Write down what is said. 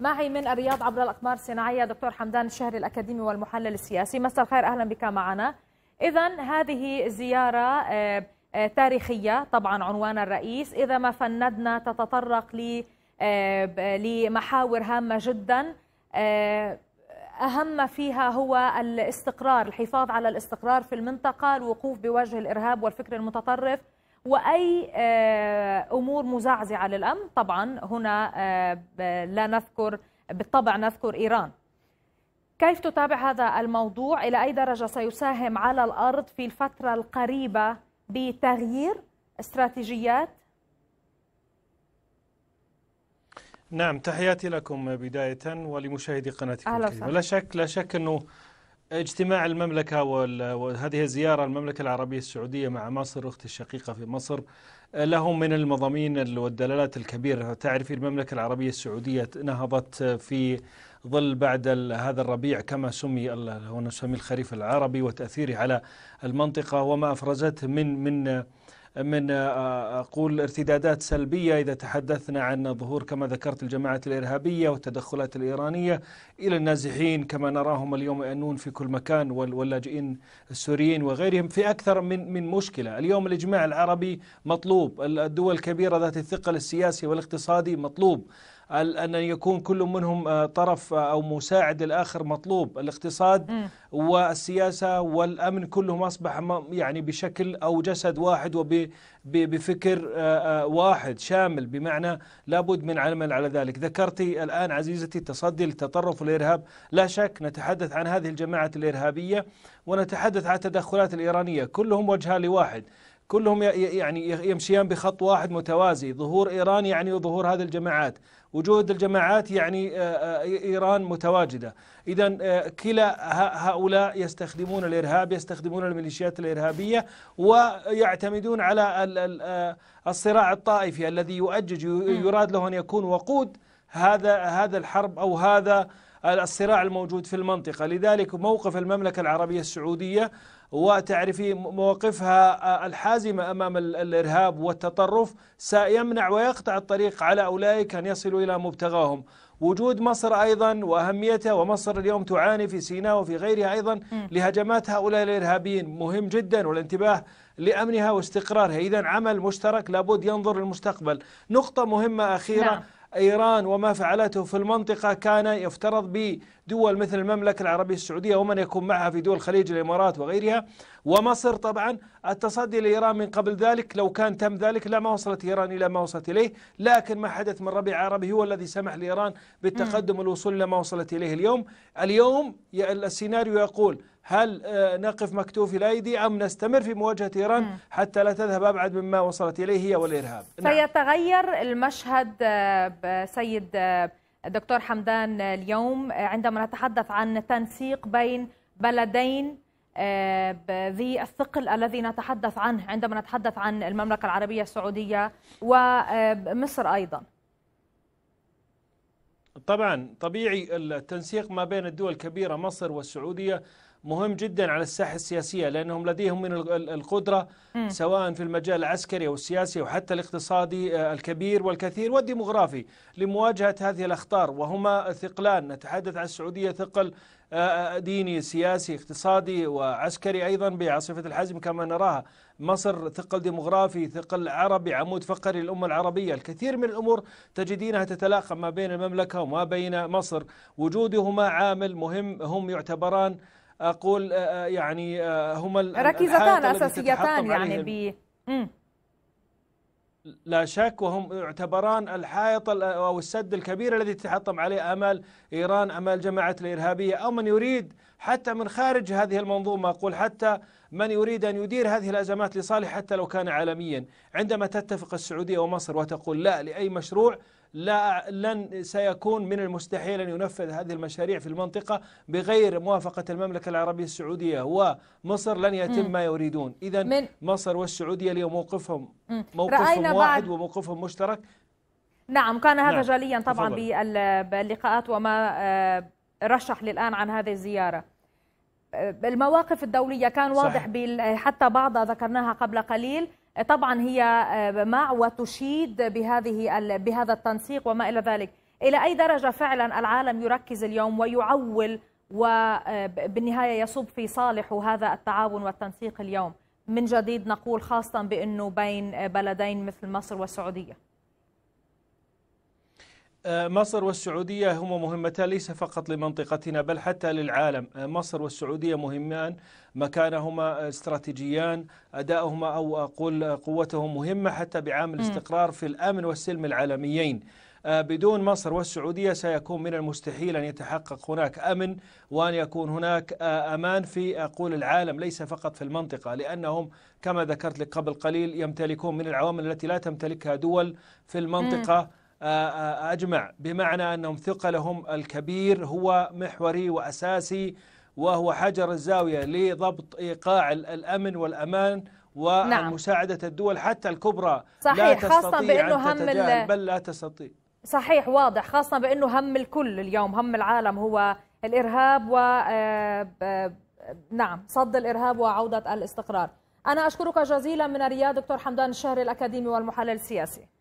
معي من الرياض عبر الأقمار الصناعية دكتور حمدان الشهري الأكاديمي والمحلل السياسي مساء الخير أهلا بك معنا إذا هذه زيارة آه، آه، تاريخية طبعا عنوان الرئيس إذا ما فندنا تتطرق آه، لمحاور هامة جدا أهم فيها هو الاستقرار الحفاظ على الاستقرار في المنطقة الوقوف بوجه الإرهاب والفكر المتطرف واي آه، امور مزعزعه للامن طبعا هنا آه، لا نذكر بالطبع نذكر ايران كيف تتابع هذا الموضوع الى اي درجه سيساهم على الارض في الفتره القريبه بتغيير استراتيجيات نعم تحياتي لكم بداية ولمشاهدي قناتكم الكريمة لا شك لا شك أنه اجتماع المملكة وهذه الزيارة المملكة العربية السعودية مع مصر أختي الشقيقة في مصر لهم من المضامين والدلالات الكبيرة تعرف المملكة العربية السعودية نهضت في ظل بعد هذا الربيع كما سمي هو الخريف العربي وتأثيره على المنطقة وما أفرزته من من من آه، آه، أقول ارتدادات سلبية إذا تحدثنا عن ظهور كما ذكرت الجماعات الإرهابية والتدخلات الإيرانية إلى النازحين كما نراهم اليوم يأنون في كل مكان واللاجئين السوريين وغيرهم في أكثر من من مشكلة اليوم الإجماع العربي مطلوب الدول الكبيرة ذات الثقل السياسي والاقتصادي مطلوب أن يكون كل منهم آه، طرف آه، أو مساعد الآخر مطلوب الاقتصاد م. والسياسة والأمن كلهم أصبح يعني بشكل أو جسد واحد وبفكر آه، واحد شامل بمعنى لابد من العمل على ذلك ذكرتي الآن عزيزتي التصدي للتطرف والإرهاب لا شك نتحدث عن هذه الجماعات الإرهابية ونتحدث عن التدخلات الإيرانية كلهم وجهة لواحد كلهم يعني يمشيان بخط واحد متوازي ظهور إيران يعني ظهور هذه الجماعات وجود الجماعات يعني آه، آه، إيران متواجدة إذا آه، كلا هؤلاء يستخدمون الإرهاب يستخدمون الميليشيات الإرهابية ويعتمدون على الصراع الطائفي الذي يؤجج يراد له أن يكون وقود هذا هذا الحرب أو هذا الصراع الموجود في المنطقة لذلك موقف المملكة العربية السعودية وتعرفي مواقفها الحازمة أمام الإرهاب والتطرف سيمنع ويقطع الطريق على أولئك أن يصلوا إلى مبتغاهم وجود مصر أيضا وأهميتها ومصر اليوم تعاني في سيناء وفي غيرها أيضا لهجمات هؤلاء الإرهابيين مهم جدا والانتباه لأمنها واستقرارها إذا عمل مشترك لابد ينظر للمستقبل نقطة مهمة أخيرة نعم. إيران وما فعلته في المنطقة كان يفترض دول مثل المملكة العربية السعودية ومن يكون معها في دول خليج الإمارات وغيرها ومصر طبعا التصدي لإيران من قبل ذلك لو كان تم ذلك لما وصلت إيران إلى ما وصلت إليه لكن ما حدث من ربيع عربي هو الذي سمح لإيران بالتقدم والوصول إلى ما وصلت إليه اليوم اليوم السيناريو يقول هل آه، نقف مكتوف الأيدي أم نستمر في مواجهة إيران حتى لا تذهب أبعد مما وصلت إليه هي والإرهاب فيتغير نعم. المشهد آه، سيد آه، دكتور حمدان آه، اليوم آه، عندما نتحدث عن تنسيق بين بلدين آه، ذي الثقل الذي نتحدث عنه عندما نتحدث عن المملكة العربية السعودية ومصر أيضا طبعا طبيعي التنسيق ما بين الدول الكبيرة مصر والسعودية مهم جدا على الساحه السياسيه لانهم لديهم من القدره سواء في المجال العسكري او السياسي او حتى الاقتصادي آه، الكبير والكثير والديموغرافي لمواجهه هذه الاخطار وهما ثقلان نتحدث عن السعوديه ثقل آه، آه، ديني سياسي اقتصادي وعسكري ايضا بعاصفه الحزم كما نراها مصر ثقل ديموغرافي ثقل عربي عمود فقري للأمة العربية الكثير من الأمور تجدينها تتلاقى ما بين المملكة وما بين مصر وجودهما عامل مهم هم يعتبران اقول آه، آه، يعني آه، هما ركيزتان اساسيتان يعني ب لا شك وهم يعتبران الحائط او السد الكبير الذي تتحطم عليه امال ايران امال جماعه الارهابيه او من يريد حتى من خارج هذه المنظومه اقول حتى من يريد ان يدير هذه الازمات لصالح حتى لو كان عالميا عندما تتفق السعوديه ومصر وتقول لا لاي مشروع لا لن سيكون من المستحيل أن ينفذ هذه المشاريع في المنطقة بغير موافقة المملكة العربية السعودية ومصر لن يتم ما يريدون إذا مصر والسعودية اليوم موقفهم موقفهم واحد وموقفهم مشترك نعم كان هذا نعم. جاليا طبعا باللقاءات وما آه، رشح للآن عن هذه الزيارة آه، المواقف الدولية كان واضح حتى بعضها ذكرناها قبل قليل طبعا هي آه، مع وتشيد بهذه بهذا التنسيق وما الى ذلك الى اي درجه فعلا العالم يركز اليوم ويعول وبالنهايه آه، يصب في صالحه هذا التعاون والتنسيق اليوم من جديد نقول خاصه بانه بين بلدين مثل مصر والسعوديه آه، مصر والسعودية هما مهمتان ليس فقط لمنطقتنا بل حتى للعالم آه، مصر والسعودية مهمان مكانهما استراتيجيان أداؤهما أو أقول قوتهم مهمة حتى بعامل الاستقرار في الأمن والسلم العالميين آه، بدون مصر والسعودية سيكون من المستحيل أن يتحقق هناك أمن وأن يكون هناك أمان في أقول العالم ليس فقط في المنطقة لأنهم كما ذكرت لك قبل قليل يمتلكون من العوامل التي لا تمتلكها دول في المنطقة م. آه، آه، أجمع بمعنى أنهم ثقلهم الكبير هو محوري وأساسي وهو حجر الزاوية لضبط إيقاع الأمن والأمان ومساعدة نعم. الدول حتى الكبرى صحيح لا تستطيع خاصة بأنه أن تتجاهل هم بل لا تستطيع صحيح واضح خاصة بأنه هم الكل اليوم هم العالم هو الإرهاب و آه، نعم صد الإرهاب وعودة الاستقرار أنا أشكرك جزيلا من الرياض دكتور حمدان الشهري الأكاديمي والمحلل السياسي